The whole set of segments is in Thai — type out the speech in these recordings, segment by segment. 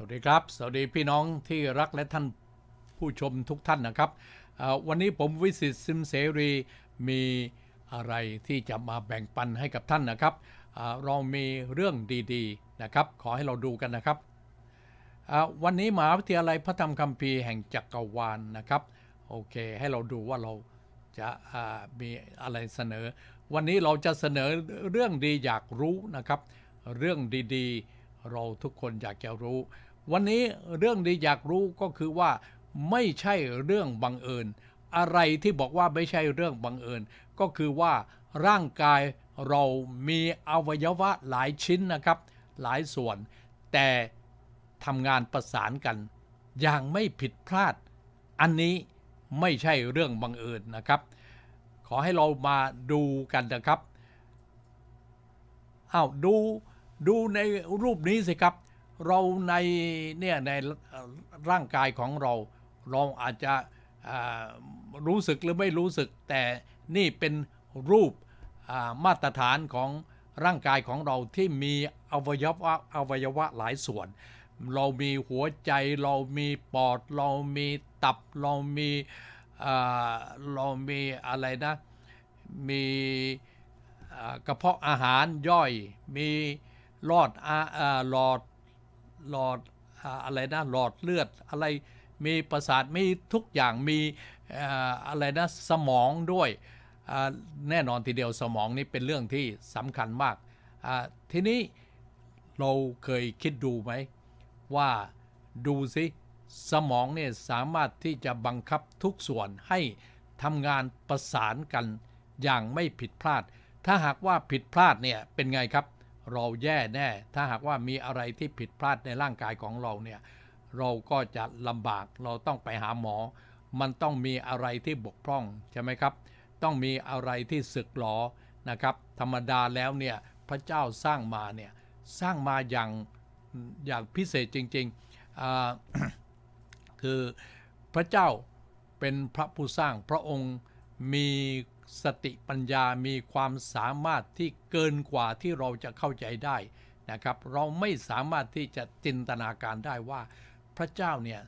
สวัสดีครับ สวัสดีพี่น้องที่รักและท่านผู้ชมทุกท่านนะครับ วันนี้ผมวิสิตซิม เสรีมีอะไรที่จะมาแบ่งปันให้กับท่านนะครับเรามีเรื่องดีๆนะครับขอให้เราดูกันนะครับวันนี้มหาวิทยาลัยพระธรรมคัมภีร์แห่งจักรวาลนนะครับโอเคให้เราดูว่าเราจะมีอะไรเสนอ วันนี้เราจะเสนอเรื่องดีอยากรู้นะครับ เรื่องดีๆเราทุกคนอยากจะรู้วันนี้เรื่องที่อยากรู้ก็คือว่า ไม่ใช่เรื่องบังเอิญอะไรที่บอกว่าไม่ใช่เรื่องบังเอิญก็คือว่าร่างกายเรามีอวัยวะหลายชิ้นนะครับ หลายส่วน แต่ทำงานประสานกัน อย่างไม่ผิดพลาด อันนี้ไม่ใช่เรื่องบังเอิญนะครับ ขอให้เรามาดูกันนะครับอา้าวดูดูในรูปนี้สิครับเราในเนี่ยในร่างกายของเราเราอาจจะรู้สึกหรือไม่รู้สึกแต่นี่เป็นรูปมาตรฐานของร่างกายของเราที่มีอวัยวะอวัยวะหลายส่วน เรามีหัวใจเรามีปอดเรามีตับเรามีเรามีอะไรนะมีกระเพาะอาหารย่อยมีหลอดหลอดหลอดอะไรนะหลอดเลือดอะไรมีประสาทมีทุกอย่างมีอะไรนะสมองด้วย แน่นอนทีเดียวสมอง นี่เป็นเรื่องที่สำคัญมาก ทีนี้เราเคยคิดดูไหมว่าดูสิสมองเนี่ยสามารถที่จะบังคับทุกส่วนให้ทำงานประสานกันอย่างไม่ผิดพลาด ถ้าหากว่าผิดพลาดเนี่ยเป็นไงครับเราแย่แน่ ถ้าหากว่ามีอะไรที่ผิดพลาดในร่างกายของเราเนี่ย เราก็จะลำบาก เราต้องไปหาหมอ มันต้องมีอะไรที่บกพร่องใช่ไหมครับ ต้องมีอะไรที่สึกหรอนะครับ ธรรมดาแล้วเนี่ยพระเจ้าสร้างมาเนี่ยสร้างมาอย่างอย่างพิเศษจริงๆคือพระเจ้าเป็นพระผู้สร้างพระองค์มีสติปัญญามีความสามารถที่เกินกว่าที่เราจะเข้าใจได้นะครับ เราไม่สามารถที่จะจินตนาการได้ว่าพระเจ้าเนี่ย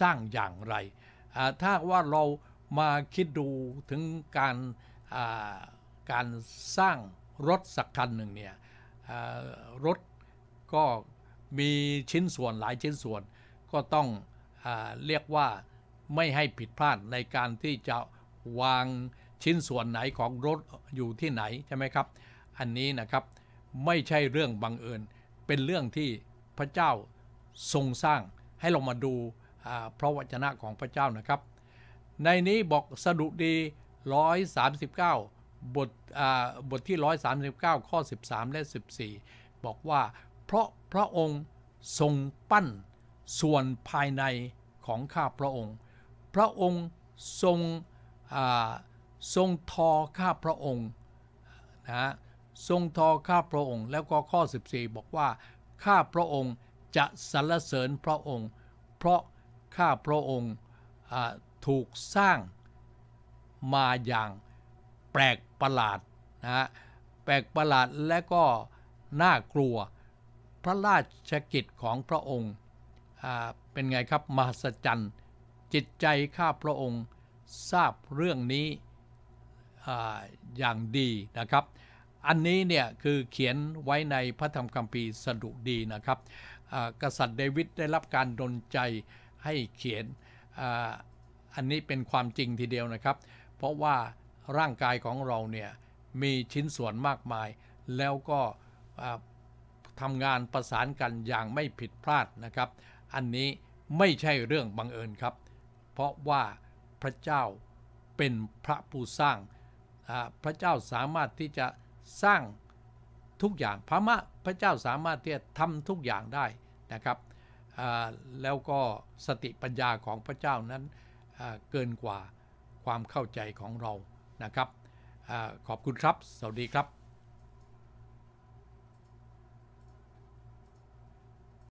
สร้างอย่างไร ถ้าว่าเรามาคิดดูถึงการการสร้างรถสักคันหนึ่งเนี่ยรถก็มีชิ้นส่วนหลายชิ้นส่วน ก็ต้องอเรียกว่าไม่ให้ผิดพลาดในการที่จะวางชิ้นส่วนไหนของรถอยู่ที่ไหน ใช่ไหมครับ อันนี้นะครับไม่ใช่เรื่องบังเอิญ เป็นเรื่องที่พระเจ้าทรงสร้างให้เรามาดูพระวจนะของพระเจ้านะครับ ในนี้บอกสดุดี139บทบทที่ 139ข้อ13และ14 บอกว่าเพราะพระองค์ทรงปั้นส่วนภายในของข้าพระองค์ พระองค์ทรงทรงทอข้าพระองค์นะทรงทอข้าพระองค์แล้วก็ข้อ 14 บอกว่า ข้าพระองค์จะสรรเสริญพระองค์ เพราะข้าพระองค์ถูกสร้างมาอย่างแปลกประหลาดนะแปลกประหลาดและก็น่ากลัวพระราชกิจของพระองค์เป็นไงครับ มหัศจรรย์จิตใจข้าพระองค์ทราบเรื่องนี้อย่างดีนะครับ อันนี้เนี่ยคือเขียนไว้ในพระธรรมคัมภีร์สดุดีนะครับกษัตริย์เดวิดได้รับการดลใจให้เขียน อันนี้เป็นความจริงทีเดียวนะครับ เพราะว่าร่างกายของเราเนี่ยมีชิ้นส่วนมากมาย แล้วก็ทำงานประสานกันอย่างไม่ผิดพลาดนะครับ อันนี้ไม่ใช่เรื่องบังเอิญครับ เพราะว่าพระเจ้าเป็นพระผู้สร้างพระเจ้าสามารถที่จะสร้างทุกอย่างพระมะพระเจ้าสามารถที่จะทำทุกอย่างได้นะครับ แล้วก็สติปัญญาของพระเจ้านั้นเกินกว่าความเข้าใจของเรานะครับ ขอบคุณครับสวัสดีครับ